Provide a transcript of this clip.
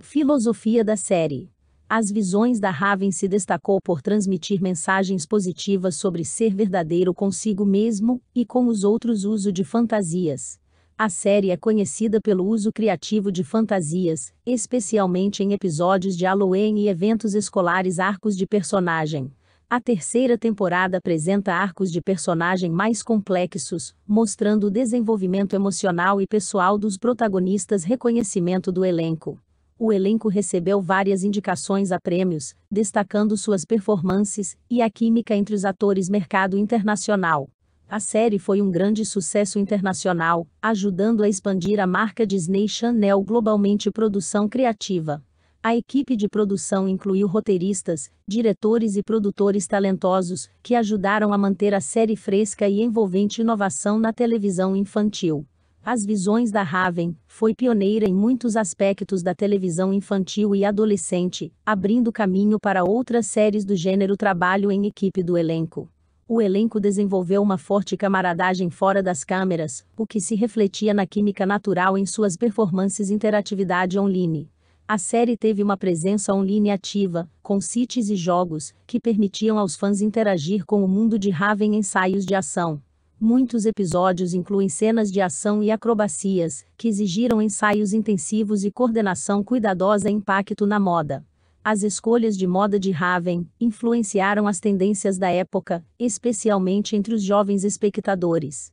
Filosofia da série. As visões da Raven se destacou por transmitir mensagens positivas sobre ser verdadeiro consigo mesmo e com os outros uso de fantasias. A série é conhecida pelo uso criativo de fantasias, especialmente em episódios de Halloween e eventos escolares arcos de personagem. A terceira temporada apresenta arcos de personagem mais complexos, mostrando o desenvolvimento emocional e pessoal dos protagonistas, reconhecimento do elenco o elenco recebeu várias indicações a prêmios, destacando suas performances e a química entre os atores mercado internacional. A série foi um grande sucesso internacional, ajudando a expandir a marca Disney Channel globalmente produção criativa. A equipe de produção incluiu roteiristas, diretores e produtores talentosos, que ajudaram a manter a série fresca e envolvente inovação na televisão infantil. As Visões da Raven foi pioneira em muitos aspectos da televisão infantil e adolescente, abrindo caminho para outras séries do gênero trabalho em equipe do elenco. O elenco desenvolveu uma forte camaradagem fora das câmeras, o que se refletia na química natural em suas performances interatividade online. A série teve uma presença online ativa, com sites e jogos, que permitiam aos fãs interagir com o mundo de Raven em ensaios de ação, Muitos episódios incluem cenas de ação e acrobacias, que exigiram ensaios intensivos e coordenação cuidadosa e impacto na moda. As escolhas de moda de Raven influenciaram as tendências da época, especialmente entre os jovens espectadores.